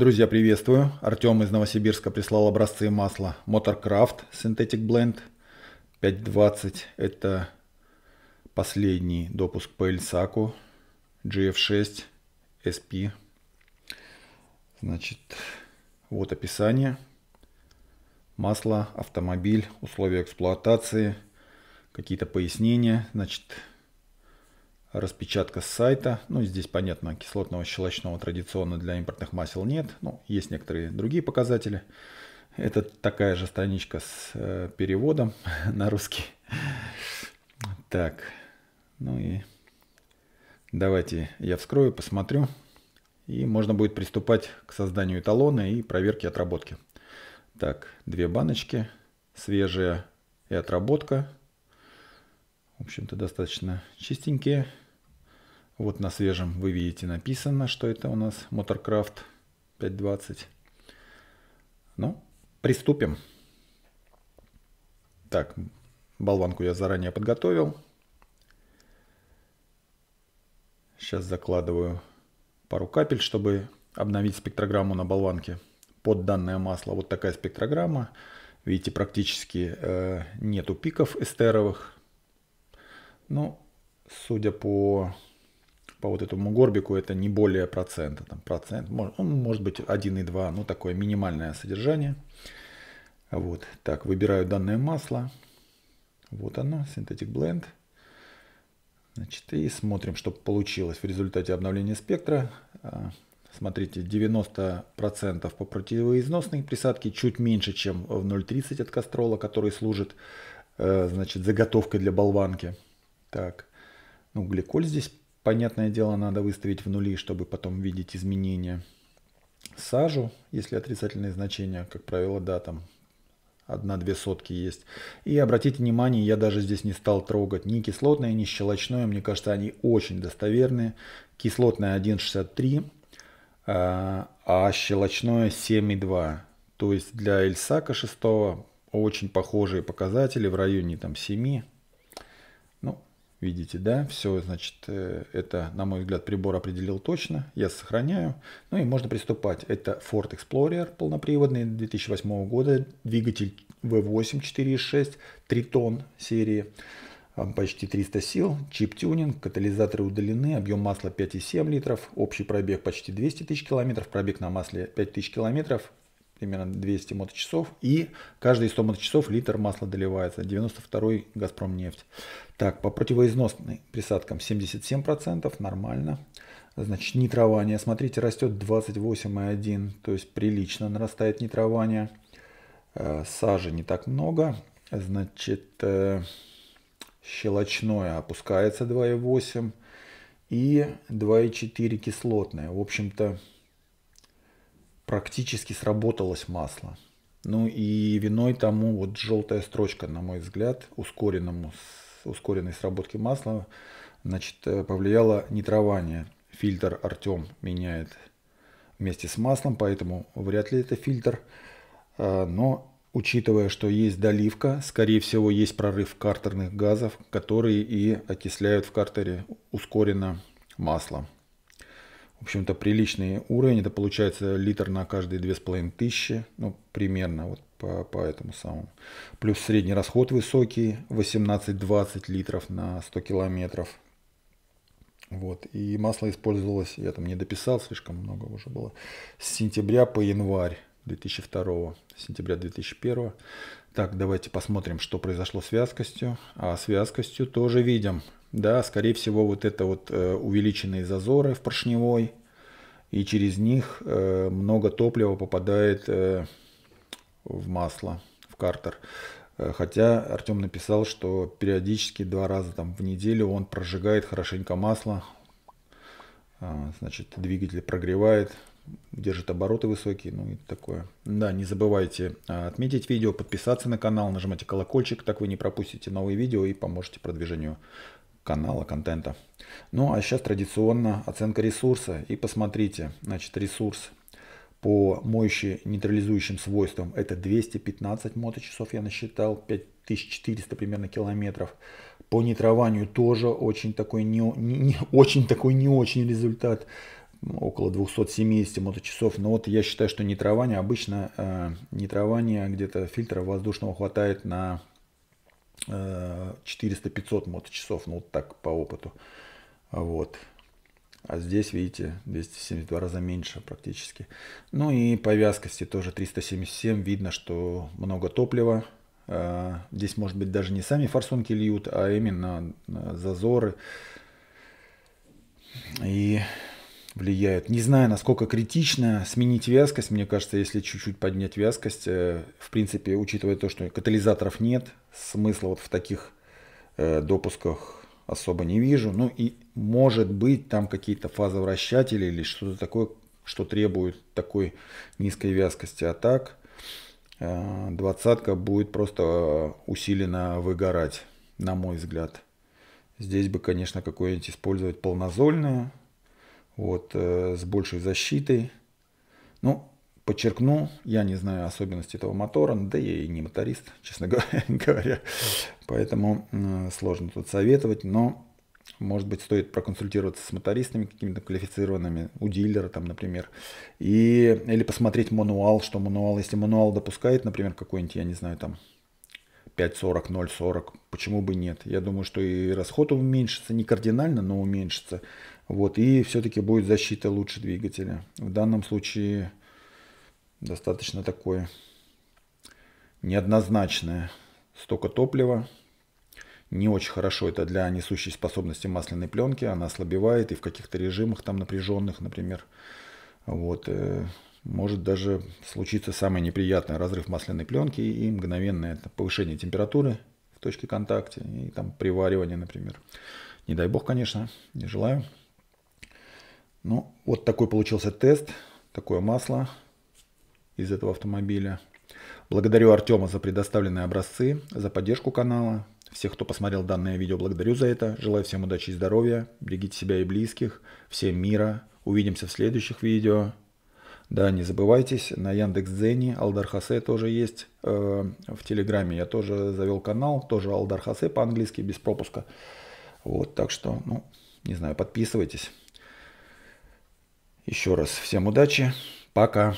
Друзья, приветствую. Артем из Новосибирска прислал образцы масла Motorcraft Synthetic Blend 520. Это последний допуск по Эльсаку GF6 SP. Значит, вот описание. Масло, автомобиль, условия эксплуатации, какие-то пояснения. Значит, распечатка с сайта. Ну, здесь, понятно, кислотного щелочного традиционно для импортных масел нет. Ну, есть некоторые другие показатели. Это такая же страничка с э, переводом на русский. Так, ну и давайте я вскрою, посмотрю. И можно будет приступать к созданию эталона и проверке отработки. Так, две баночки, свежая и отработка. В общем-то, достаточно чистенькие. Вот на свежем вы видите написано, что это у нас Motorcraft 5.20. Ну, приступим. Так, болванку я заранее подготовил. Сейчас закладываю пару капель, чтобы обновить спектрограмму на болванке под данное масло. Вот такая спектрограмма. Видите, практически э, нету пиков эстеровых. Ну, судя по по вот этому горбику это не более процента. Там процент, он может быть 1,2, ну такое минимальное содержание. Вот, так, выбираю данное масло. Вот оно, Synthetic Blend. Значит, и смотрим, что получилось в результате обновления спектра. А, смотрите, 90% по противоизносной присадке, чуть меньше, чем в 0,30 от кастрола, который служит э, значит, заготовкой для болванки. Так, ну, гликоль здесь Понятное дело, надо выставить в нули, чтобы потом видеть изменения. Сажу, если отрицательные значения, как правило, да, там одна-две сотки есть. И обратите внимание, я даже здесь не стал трогать ни кислотное, ни щелочное. Мне кажется, они очень достоверные. Кислотное 1,63, а, а щелочное 7,2. То есть для Эльсака 6 очень похожие показатели в районе там 7, Видите, да, все, значит, э, это, на мой взгляд, прибор определил точно, я сохраняю. Ну и можно приступать. Это Ford Explorer полноприводный 2008 года, двигатель V8 4.6, Тритон серии, почти 300 сил, чип-тюнинг, катализаторы удалены, объем масла 5,7 литров, общий пробег почти 200 тысяч километров, пробег на масле 5 тысяч километров, примерно 200 моточасов, и каждые 100 моточасов литр масла доливается, 92-й «Газпром» нефть. Так, по противоизносным присадкам 77%, нормально. Значит, нитрование, смотрите, растет 28,1, то есть прилично нарастает нитрование. Э, сажи не так много, значит, э, щелочное опускается 2,8 и 2,4 кислотное. В общем-то, практически сработалось масло. Ну и виной тому вот желтая строчка, на мой взгляд, ускоренному, ускоренной сработке масла, значит, э, повлияло нитрование. Фильтр Артем меняет вместе с маслом, поэтому вряд ли это фильтр. Э, но учитывая, что есть доливка, скорее всего, есть прорыв картерных газов, которые и окисляют в картере ускоренно масло в общем-то, приличный уровень. Это получается литр на каждые две с половиной тысячи, ну, примерно вот по, по этому самому. Плюс средний расход высокий, 18-20 литров на 100 километров. Вот, и масло использовалось, я там не дописал, слишком много уже было, с сентября по январь 2002, с сентября 2001. Так, давайте посмотрим, что произошло с вязкостью. А с вязкостью тоже видим – да, скорее всего, вот это вот э, увеличенные зазоры в поршневой, и через них э, много топлива попадает э, в масло, в картер. Хотя Артем написал, что периодически два раза там, в неделю он прожигает хорошенько масло, а, значит, двигатель прогревает, держит обороты высокие, ну и такое. Да, не забывайте а, отметить видео, подписаться на канал, нажимайте колокольчик, так вы не пропустите новые видео и поможете продвижению канала, контента. Ну а сейчас традиционно оценка ресурса. И посмотрите, значит ресурс по моющи нейтрализующим свойствам это 215 моточасов я насчитал, 5400 примерно километров. По нитрованию тоже очень такой не, не, не, очень такой не очень результат около 270 моточасов. Но вот я считаю, что нитрование обычно, э, нитрование где-то фильтра воздушного хватает на 400-500 моточасов, ну вот так по опыту. Вот. А здесь, видите, 272 раза меньше практически. Ну и по вязкости тоже 377. Видно, что много топлива. А, здесь, может быть, даже не сами форсунки льют, а именно а, зазоры. И влияют. Не знаю, насколько критично сменить вязкость. Мне кажется, если чуть-чуть поднять вязкость, э, в принципе, учитывая то, что катализаторов нет, смысла вот в таких э, допусках особо не вижу. Ну и может быть там какие-то фазовращатели или что-то такое, что требует такой низкой вязкости. А так э, двадцатка будет просто усиленно выгорать, на мой взгляд. Здесь бы, конечно, какое-нибудь использовать полнозольное вот, э, с большей защитой. Ну, подчеркну, я не знаю особенности этого мотора, да я и не моторист, честно говоря, поэтому сложно тут советовать, но может быть, стоит проконсультироваться с мотористами какими-то квалифицированными, у дилера там, например, и, или посмотреть мануал, что мануал, если мануал допускает, например, какой-нибудь, я не знаю, там, 5.40, 0.40, почему бы нет? Я думаю, что и расход уменьшится, не кардинально, но уменьшится. Вот, и все-таки будет защита лучше двигателя. В данном случае достаточно такое неоднозначное. Столько топлива. Не очень хорошо это для несущей способности масляной пленки. Она ослабевает и в каких-то режимах там напряженных, например. Вот, э, может даже случиться самое неприятное разрыв масляной пленки и мгновенное повышение температуры в точке контакта и там приваривание, например. Не дай бог, конечно, не желаю. Ну, вот такой получился тест, такое масло из этого автомобиля. Благодарю Артема за предоставленные образцы, за поддержку канала. Всех, кто посмотрел данное видео, благодарю за это. Желаю всем удачи и здоровья. Берегите себя и близких. Всем мира. Увидимся в следующих видео. Да, не забывайтесь, на Яндекс.Дзене Алдар Хасе тоже есть. Э, в Телеграме я тоже завел канал, тоже Алдар Хасе по-английски, без пропуска. Вот, так что, ну, не знаю, подписывайтесь. Еще раз всем удачи. Пока.